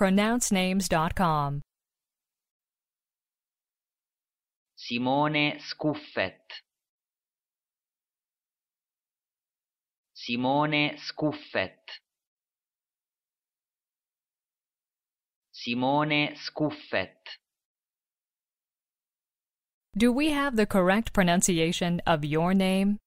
pronouncenames.com. Simone Scuffet. Simone Scuffet. Simone Scuffet. Do we have the correct pronunciation of your name?